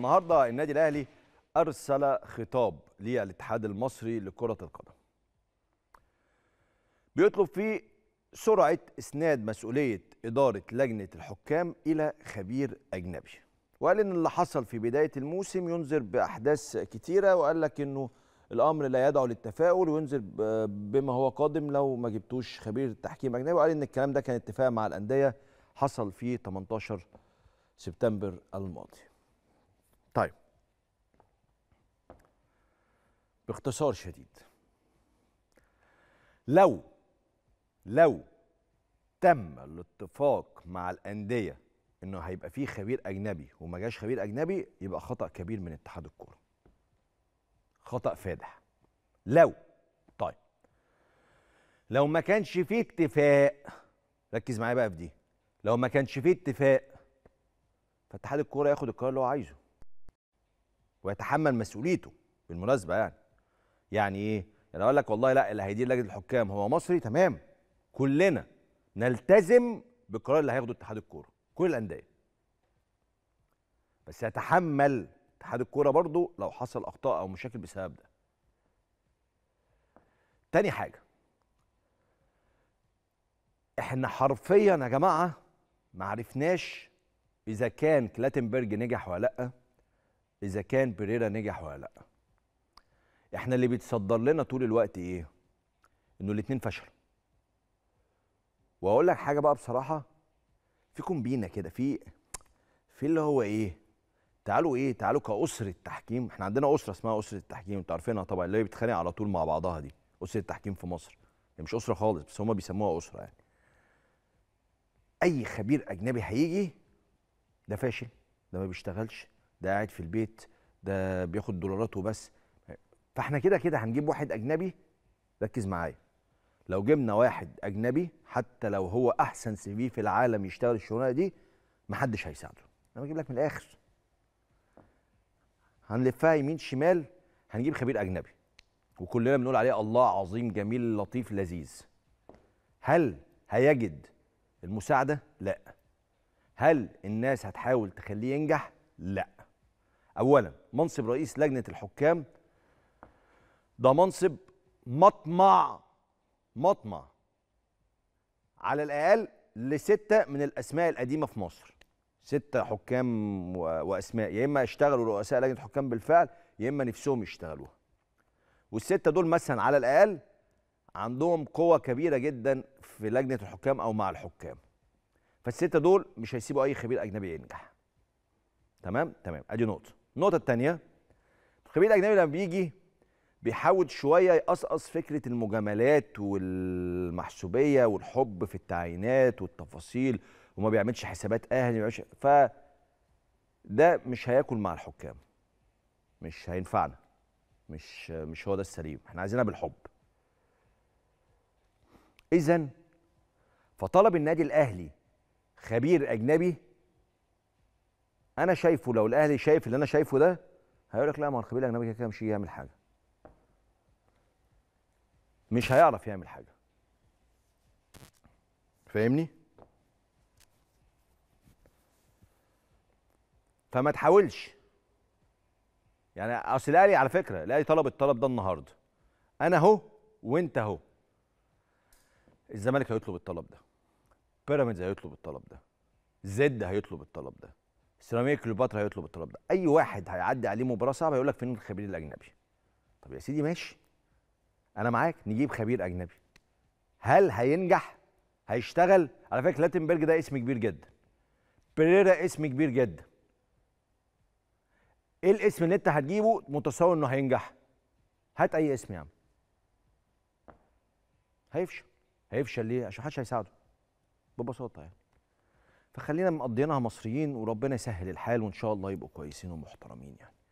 النهارده النادي الاهلي ارسل خطاب للاتحاد المصري لكره القدم بيطلب فيه سرعه اسناد مسؤوليه اداره لجنه الحكام الى خبير اجنبي وقال ان اللي حصل في بدايه الموسم ينذر باحداث كتيره وقال لك انه الامر لا يدعو للتفاؤل وينذر بما هو قادم لو ما جبتوش خبير تحكيم اجنبي وقال ان الكلام ده كان اتفاق مع الانديه حصل في 18 سبتمبر الماضي طيب باختصار شديد لو لو تم الاتفاق مع الانديه انه هيبقى فيه خبير اجنبي وما جاش خبير اجنبي يبقى خطا كبير من اتحاد الكوره خطا فادح لو طيب لو ما كانش فيه اتفاق ركز معايا بقى في دي لو ما كانش فيه اتفاق فاتحاد الكوره ياخد القرار اللي هو عايزه ويتحمل مسؤوليته بالمناسبه يعني يعني ايه يعني اقول لك والله لا اللي هيدير لجنه الحكام هو مصري تمام كلنا نلتزم بالقرار اللي هياخده اتحاد الكوره كل الانديه بس يتحمل اتحاد الكوره برضه لو حصل اخطاء او مشاكل بسبب ده تاني حاجه احنا حرفيا يا جماعه ما عرفناش اذا كان كلاتنبرج نجح ولا لا اذا كان بيريرا نجح ولا لا احنا اللي بيتصدر لنا طول الوقت ايه انه الاثنين فشلوا واقول لك حاجه بقى بصراحه في كومبينا كده في في اللي هو ايه تعالوا ايه تعالوا كاسره تحكيم احنا عندنا اسره اسمها اسره التحكيم انتوا عارفينها طبعا اللي بيتخانق على طول مع بعضها دي اسره التحكيم في مصر هي مش اسره خالص بس هما بيسموها اسره يعني اي خبير اجنبي هيجي ده فاشل ده ما بيشتغلش ده قاعد في البيت ده بياخد دولارات وبس فاحنا كده كده هنجيب واحد اجنبي ركز معايا لو جبنا واحد اجنبي حتى لو هو احسن سي في في العالم يشتغل الشغلانه دي محدش هيساعده انا بجيب لك من الاخر هنلفها يمين شمال هنجيب خبير اجنبي وكلنا بنقول عليه الله عظيم جميل لطيف لذيذ هل هيجد المساعده لا هل الناس هتحاول تخليه ينجح لا اولا منصب رئيس لجنه الحكام ده منصب مطمع مطمع على الاقل لسته من الاسماء القديمه في مصر سته حكام واسماء يا اما اشتغلوا رؤساء لجنه حكام بالفعل يا اما نفسهم يشتغلوها والسته دول مثلا على الاقل عندهم قوه كبيره جدا في لجنه الحكام او مع الحكام فالسته دول مش هيسيبوا اي خبير اجنبي ينجح تمام تمام ادي نقطه النقطه الثانيه الخبير الاجنبي لما بيجي بيحاول شويه يقصقص فكره المجاملات والمحسوبيه والحب في التعيينات والتفاصيل وما بيعملش حسابات اهلي ما بيعملش ف ده مش هياكل مع الحكام مش هينفعنا مش مش هو ده السليم احنا عايزينها بالحب اذا فطلب النادي الاهلي خبير اجنبي انا شايفه لو الاهلي شايف اللي انا شايفه ده هيقول لك لا ما هو الخبير الاجنبي كده مش يعمل حاجه مش هيعرف يعمل حاجه فاهمني فما تحاولش يعني اصل الاهلي على فكره الاهلي طلب الطلب ده النهارده انا اهو وانت اهو الزمالك هيطلب الطلب ده بيراميدز هيطلب الطلب ده زد هيطلب الطلب ده سيراميكا كليوباترا هيطلب الطلب ده اي واحد هيعدي عليه مباراه صعبه هيقول لك فين الخبير الاجنبي طب يا سيدي ماشي انا معاك نجيب خبير اجنبي هل هينجح هيشتغل على فكره لاتنبرج ده اسم كبير جدا بريرا اسم كبير جدا ايه الاسم اللي انت هتجيبه متصور انه هينجح هات اي اسم يا عم هيفشل هيفشل ليه عشان محدش هيساعده ببساطه يعني فخلينا مقضينها مصريين وربنا يسهل الحال وان شاء الله يبقوا كويسين ومحترمين يعني